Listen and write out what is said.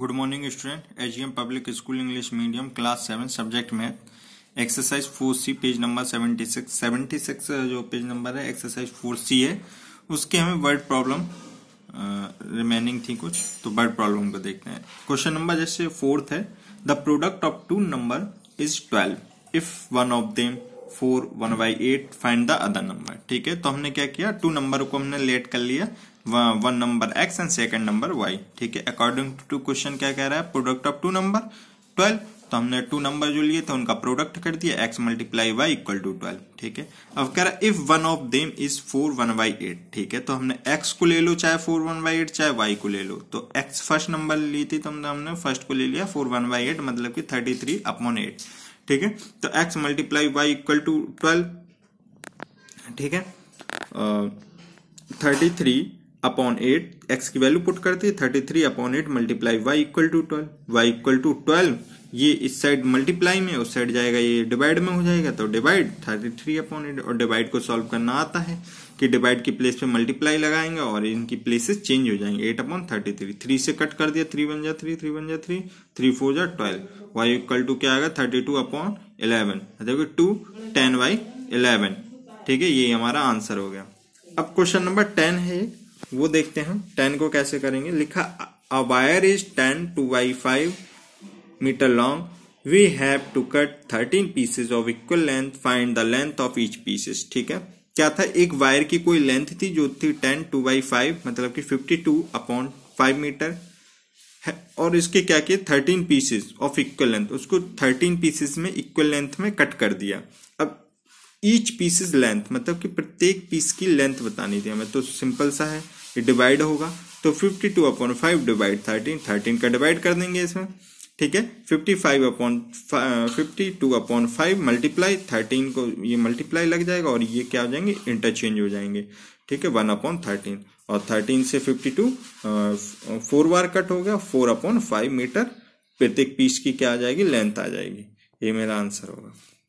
good morning student AGM public school English medium class seven subject math exercise four C page number seventy six seventy six जो page number है exercise four C है उसके हमें word problem remaining थी कुछ तो word problem को देखते हैं क्वेश्चन नंबर जैसे फोर्थ है the product of two number is twelve if one of them four one by eight find the other number ठीक है तो हमने क्या किया टू नंबर को हमने लेट कर लिया one number X and second number Y ठीक है अकॉर्डिंग टू क्वेश्चन क्या कह रहा है product of two number twelve तो हमने टू नंबर जो लिए तो उनका प्रोडक्ट कर दिया X multiply Y equal to twelve ठीक है अब कह रहा है if one of them is four one by eight ठीक है तो हमने एक्स को ले लो चाहे फोर वन बाई एट चाहे वाई को ले लो तो एक्स फर्स्ट नंबर ली थी तो हमने फर्स्ट को ले लिया फोर वन बाई एट मतलब की थर्टी थ्री अपॉन एट ठीक है तो X multiply Y equal to twelve ठीक है thirty uh, three upon eight X की वैल्यू पुट करते हैं thirty three upon eight multiply Y equal to twelve Y equal to twelve ये इस साइड मल्टीप्लाई में उस साइड जाएगा ये डिवाइड में हो जाएगा तो divide thirty three upon eight और डिवाइड को सॉल्व करना आता है कि डिवाइड की प्लेस पे मल्टीप्लाई लगाएंगे और इनकी प्लेसेस चेंज हो जाएंगे eight upon thirty three three से कट कर दिया थ्री वन जा थ्री थ्री वन जा थ्री थ्री फोर जा ट्वेल्व वाई इक्वल टू क्या आएगा थर्टी टू अपॉन इलेवन देखो टू टेन वाई इलेवन ठीक है ये हमारा आंसर हो गया अब क्वेश्चन नंबर टेन है वो देखते हैं टेन को कैसे करेंगे लिखा a wire is ten two by five meter long we have to cut thirteen pieces of equal length find the length of each pieces ठीक है क्या था एक वायर की कोई लेंथ थी जो थी टेन टू बाई फाइव मतलब कि fifty two upon five meter है और इसके क्या किए thirteen pieces of equal length उसको थर्टीन पीसेज में इक्वल लेंथ में कट कर दिया अब ईच पीसेज लेंथ मतलब कि प्रत्येक पीस की लेंथ बतानी थी हमें तो सिंपल सा है ये डिवाइड होगा तो fifty two upon five divide thirteen thirteen का डिवाइड कर देंगे इसमें ठीक है fifty five upon fifty two upon five multiply thirteen को ये मल्टीप्लाई लग जाएगा और ये क्या हो जाएंगे इंटरचेंज हो जाएंगे ठीक है वन अपॉन थर्टीन और थर्टीन से फिफ्टी टू फोर बार कट हो गया फोर अपॉन फाइव मीटर प्रत्येक पीस की क्या आ जाएगी लेंथ आ जाएगी ये मेरा आंसर होगा